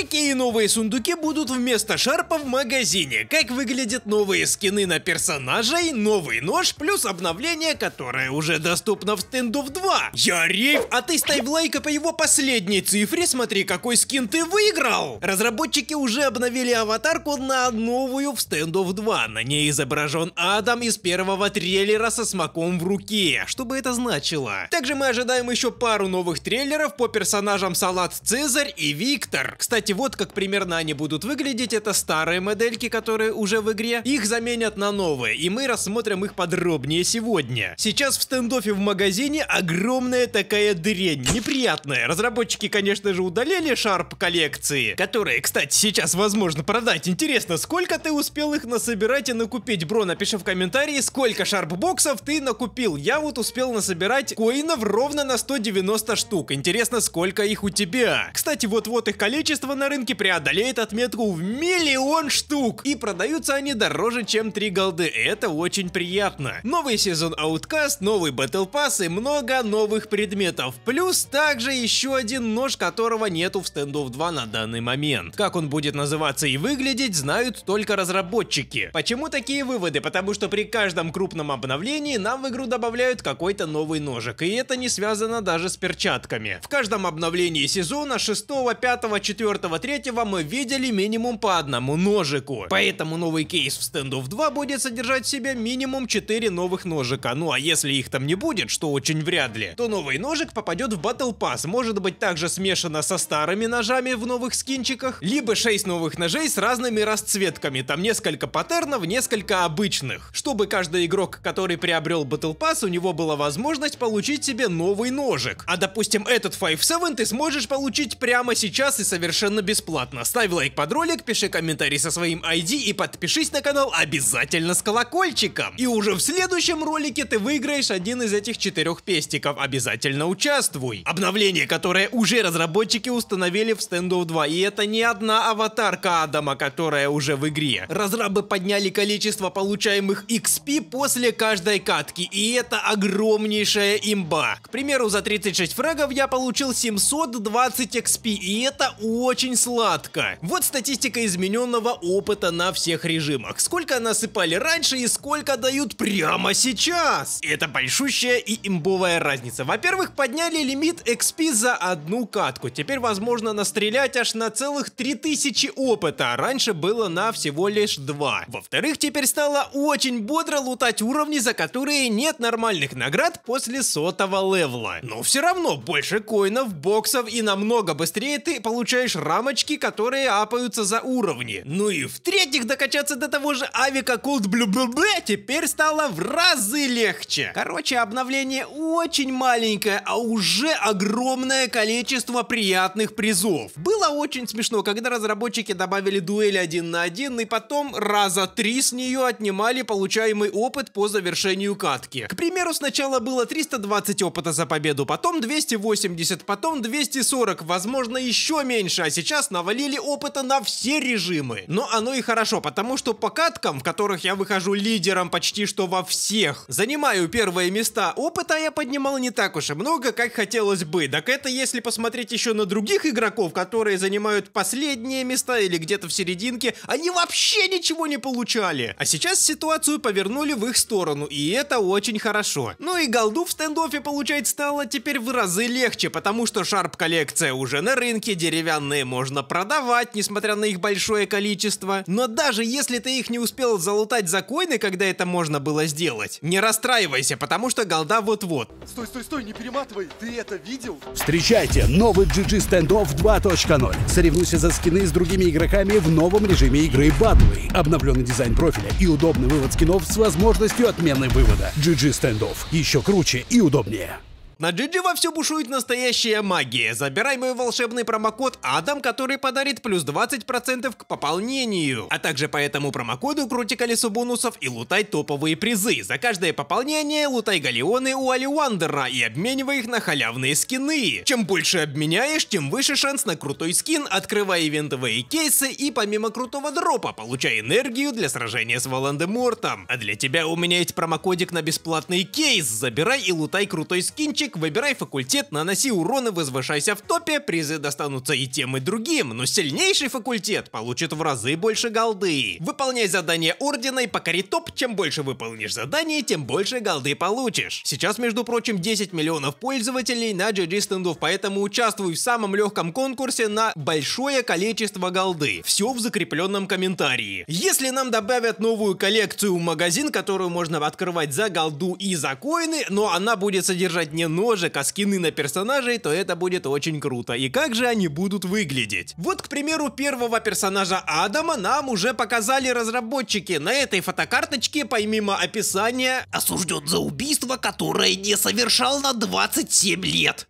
Какие новые сундуки будут вместо шарпа в магазине? Как выглядят новые скины на персонажей, новый нож, плюс обновление, которое уже доступно в стендов 2? Я рейв, а ты ставь лайк по его последней цифре, смотри какой скин ты выиграл! Разработчики уже обновили аватарку на новую в стендов 2. На ней изображен Адам из первого трейлера со смоком в руке. Что бы это значило? Также мы ожидаем еще пару новых трейлеров по персонажам Салат Цезарь и Виктор. Кстати, кстати, вот как примерно они будут выглядеть. Это старые модельки, которые уже в игре. Их заменят на новые, и мы рассмотрим их подробнее сегодня. Сейчас в стендофе в магазине огромная такая дрянь, неприятная. Разработчики, конечно же, удалили шарп коллекции, которые, кстати, сейчас возможно продать. Интересно, сколько ты успел их насобирать и накупить? Бро, напиши в комментарии, сколько шарп-боксов ты накупил. Я вот успел насобирать коинов ровно на 190 штук. Интересно, сколько их у тебя? Кстати, вот-вот их количество на рынке преодолеет отметку в миллион штук. И продаются они дороже, чем 3 голды. Это очень приятно. Новый сезон Outcast, новый Battle Pass и много новых предметов. Плюс также еще один нож, которого нету в стендов 2 на данный момент. Как он будет называться и выглядеть, знают только разработчики. Почему такие выводы? Потому что при каждом крупном обновлении нам в игру добавляют какой-то новый ножик. И это не связано даже с перчатками. В каждом обновлении сезона 6, 5, 4 этого третьего мы видели минимум по одному ножику. Поэтому новый кейс в стендов 2 будет содержать в себе минимум 4 новых ножика. Ну а если их там не будет, что очень вряд ли, то новый ножик попадет в Battle Pass. Может быть также смешано со старыми ножами в новых скинчиках, либо 6 новых ножей с разными расцветками. Там несколько паттернов, несколько обычных. Чтобы каждый игрок, который приобрел Battle Pass, у него была возможность получить себе новый ножик. А допустим этот 5-7 ты сможешь получить прямо сейчас и совершенно совершенно бесплатно. Ставь лайк под ролик, пиши комментарий со своим ID и подпишись на канал обязательно с колокольчиком. И уже в следующем ролике ты выиграешь один из этих четырех пестиков. Обязательно участвуй. Обновление, которое уже разработчики установили в Standoff 2. И это не одна аватарка Адама, которая уже в игре. Разрабы подняли количество получаемых XP после каждой катки. И это огромнейшая имба. К примеру, за 36 фрагов я получил 720 XP. И это очень очень сладко. Вот статистика измененного опыта на всех режимах. Сколько насыпали раньше и сколько дают прямо сейчас. Это большущая и имбовая разница. Во-первых, подняли лимит XP за одну катку. Теперь возможно настрелять аж на целых 3000 опыта. Раньше было на всего лишь 2. Во-вторых, теперь стало очень бодро лутать уровни, за которые нет нормальных наград после сотого левла. Но все равно больше коинов, боксов и намного быстрее ты получаешь рамочки, которые апаются за уровни. Ну и в-третьих, докачаться до того же Авика Cold Blue BB теперь стало в разы легче. Короче, обновление очень маленькое, а уже огромное количество приятных призов. Было очень смешно, когда разработчики добавили дуэль один на один, и потом раза три с нее отнимали получаемый опыт по завершению катки. К примеру, сначала было 320 опыта за победу, потом 280, потом 240, возможно еще меньше, а сейчас навалили опыта на все режимы. Но оно и хорошо, потому что по каткам, в которых я выхожу лидером почти что во всех, занимаю первые места опыта, я поднимал не так уж и много, как хотелось бы. Так это если посмотреть еще на других игроков, которые занимают последние места или где-то в серединке, они вообще ничего не получали. А сейчас ситуацию повернули в их сторону, и это очень хорошо. Ну и голду в стендоффе получать стало теперь в разы легче, потому что шарп коллекция уже на рынке, деревянные можно продавать, несмотря на их большое количество. Но даже если ты их не успел залутать за коины, когда это можно было сделать, не расстраивайся, потому что голда вот-вот. Стой, стой, стой, не перематывай, ты это видел? Встречайте, новый GG Standoff 2.0. Соревнуйся за скины с другими игроками в новом режиме игры Батлы. Обновленный дизайн профиля и удобный вывод скинов с возможностью отмены вывода. GG Standoff. Еще круче и удобнее. На Джиджи -Джи вовсю бушует настоящая магия. Забирай мой волшебный промокод Адам, который подарит плюс 20% к пополнению. А также по этому промокоду крути колесо бонусов и лутай топовые призы. За каждое пополнение лутай галеоны у Али Уандера и обменивай их на халявные скины. Чем больше обменяешь, тем выше шанс на крутой скин, открывая ивентовые кейсы и помимо крутого дропа получай энергию для сражения с Волан-де-Мортом. А для тебя у меня есть промокодик на бесплатный кейс. Забирай и лутай крутой скинчик Лучик, выбирай факультет, наноси урон и возвышайся в топе, призы достанутся и тем, и другим, но сильнейший факультет получит в разы больше голды. Выполняй задание ордена и покори топ, чем больше выполнишь задание, тем больше голды получишь. Сейчас, между прочим, 10 миллионов пользователей на GG стендов, поэтому участвуй в самом легком конкурсе на большое количество голды. Все в закрепленном комментарии. Если нам добавят новую коллекцию в магазин, которую можно открывать за голду и за коины, но она будет содержать не ножек, а скины на персонажей, то это будет очень круто. И как же они будут выглядеть? Вот, к примеру, первого персонажа Адама нам уже показали разработчики. На этой фотокарточке, помимо описания, осужден за убийство, которое не совершал на 27 лет.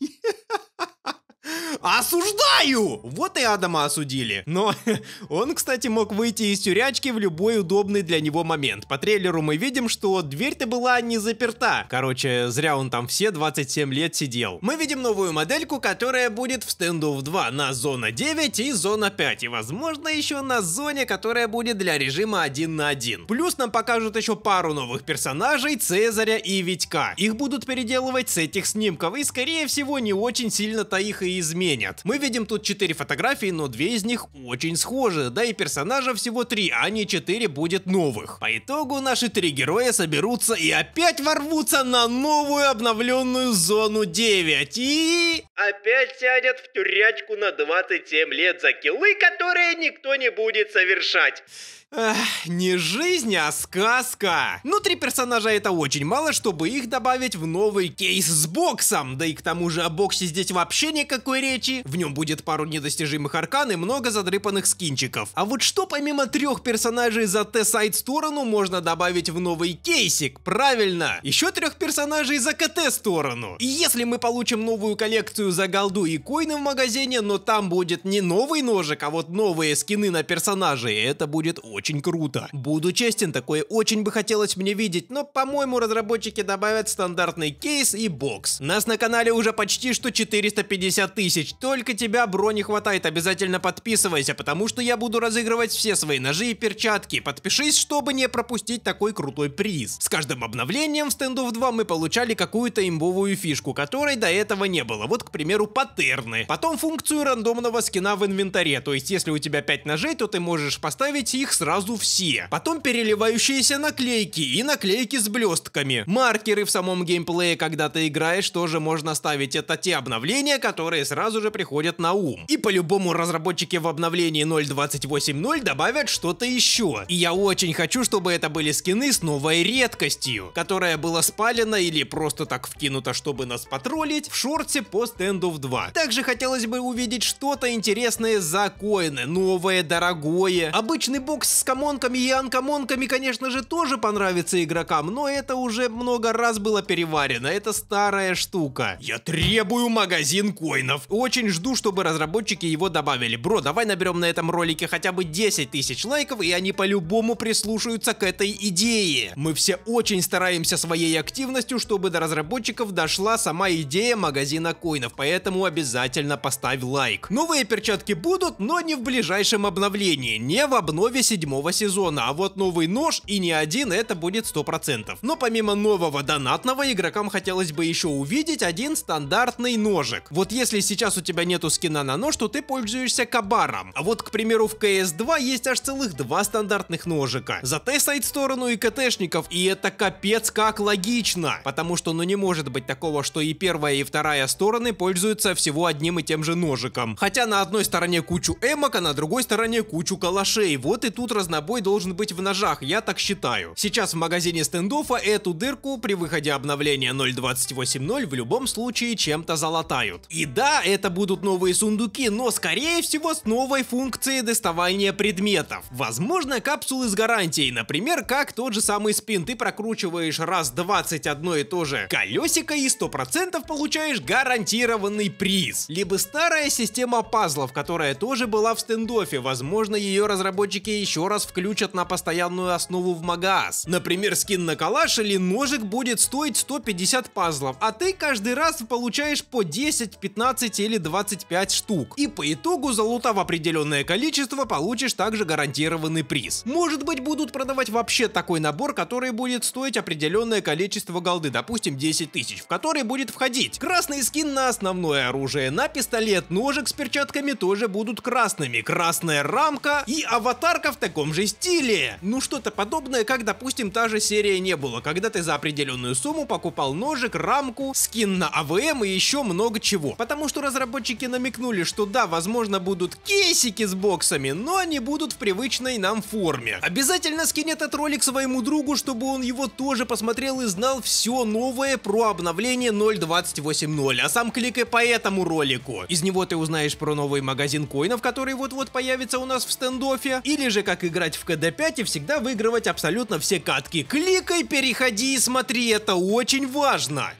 Yeah. Осуждаю! Вот и Адама осудили. Но он, кстати, мог выйти из тюрячки в любой удобный для него момент. По трейлеру мы видим, что дверь-то была не заперта. Короче, зря он там все 27 лет сидел. Мы видим новую модельку, которая будет в стендов 2 на зона 9 и зона 5. И, возможно, еще на зоне, которая будет для режима 1 на 1. Плюс нам покажут еще пару новых персонажей, Цезаря и Витька. Их будут переделывать с этих снимков и, скорее всего, не очень сильно-то их и изменят заменят. Мы видим тут 4 фотографии, но две из них очень схожи, да и персонажа всего 3, а не 4 будет новых. По итогу наши три героя соберутся и опять ворвутся на новую обновленную зону 9 и... Опять сядет в тюрячку на 27 лет за киллы, которые никто не будет совершать. Эх, не жизнь, а сказка. Ну, персонажа это очень мало, чтобы их добавить в новый кейс с боксом. Да и к тому же о боксе здесь вообще никакой речи. В нем будет пару недостижимых аркан и много задрыпанных скинчиков. А вот что помимо трех персонажей за Т-сайт сторону можно добавить в новый кейсик? Правильно, еще трех персонажей за КТ сторону. И если мы получим новую коллекцию за голду и коины в магазине, но там будет не новый ножик, а вот новые скины на персонажей, это будет очень очень круто. Буду честен, такое очень бы хотелось мне видеть, но по-моему разработчики добавят стандартный кейс и бокс. Нас на канале уже почти что 450 тысяч, только тебя, бро, не хватает, обязательно подписывайся, потому что я буду разыгрывать все свои ножи и перчатки. Подпишись, чтобы не пропустить такой крутой приз. С каждым обновлением в стендов 2 мы получали какую-то имбовую фишку, которой до этого не было. Вот, к примеру, паттерны. Потом функцию рандомного скина в инвентаре, то есть если у тебя 5 ножей, то ты можешь поставить их сразу сразу все. Потом переливающиеся наклейки и наклейки с блестками. Маркеры в самом геймплее, когда ты играешь, тоже можно ставить. Это те обновления, которые сразу же приходят на ум. И по-любому разработчики в обновлении 0.28.0 добавят что-то еще. И я очень хочу, чтобы это были скины с новой редкостью, которая была спалена или просто так вкинута, чтобы нас потроллить в шорте по Stand of 2. Также хотелось бы увидеть что-то интересное за коины, новое, дорогое. Обычный бокс с комонками и анкомонками, конечно же, тоже понравится игрокам, но это уже много раз было переварено, это старая штука. Я требую магазин коинов. Очень жду, чтобы разработчики его добавили. Бро, давай наберем на этом ролике хотя бы 10 тысяч лайков, и они по-любому прислушаются к этой идее. Мы все очень стараемся своей активностью, чтобы до разработчиков дошла сама идея магазина коинов, поэтому обязательно поставь лайк. Новые перчатки будут, но не в ближайшем обновлении, не в обнове 7 седьмого сезона, а вот новый нож и не один это будет сто процентов. Но помимо нового донатного, игрокам хотелось бы еще увидеть один стандартный ножик. Вот если сейчас у тебя нету скина на нож, то ты пользуешься кабаром. А вот, к примеру, в CS2 есть аж целых два стандартных ножика. сайт сторону и КТшников, и это капец как логично. Потому что ну не может быть такого, что и первая и вторая стороны пользуются всего одним и тем же ножиком. Хотя на одной стороне кучу эмок, а на другой стороне кучу калашей. Вот и тут разнобой должен быть в ножах, я так считаю. Сейчас в магазине стендофа эту дырку при выходе обновления 0.28.0 в любом случае чем-то залатают. И да, это будут новые сундуки, но скорее всего с новой функцией доставания предметов. Возможно капсулы с гарантией, например, как тот же самый спин, ты прокручиваешь раз 20 одно и то же колесико и 100% получаешь гарантированный приз. Либо старая система пазлов, которая тоже была в стендофе, возможно ее разработчики еще раз включат на постоянную основу в магаз. Например, скин на калаш или ножик будет стоить 150 пазлов, а ты каждый раз получаешь по 10, 15 или 25 штук. И по итогу, залутав определенное количество, получишь также гарантированный приз. Может быть будут продавать вообще такой набор, который будет стоить определенное количество голды, допустим 10 тысяч, в который будет входить красный скин на основное оружие, на пистолет, ножик с перчатками тоже будут красными, красная рамка и аватарка в так таком же стиле. Ну что-то подобное, как допустим та же серия не было, когда ты за определенную сумму покупал ножик, рамку, скин на АВМ и еще много чего. Потому что разработчики намекнули, что да, возможно будут кейсики с боксами, но они будут в привычной нам форме. Обязательно скинь этот ролик своему другу, чтобы он его тоже посмотрел и знал все новое про обновление 0.28.0, а сам кликай по этому ролику. Из него ты узнаешь про новый магазин коинов, который вот-вот появится у нас в стендофе, или же как как играть в КД5 и всегда выигрывать абсолютно все катки. Кликай, переходи и смотри, это очень важно.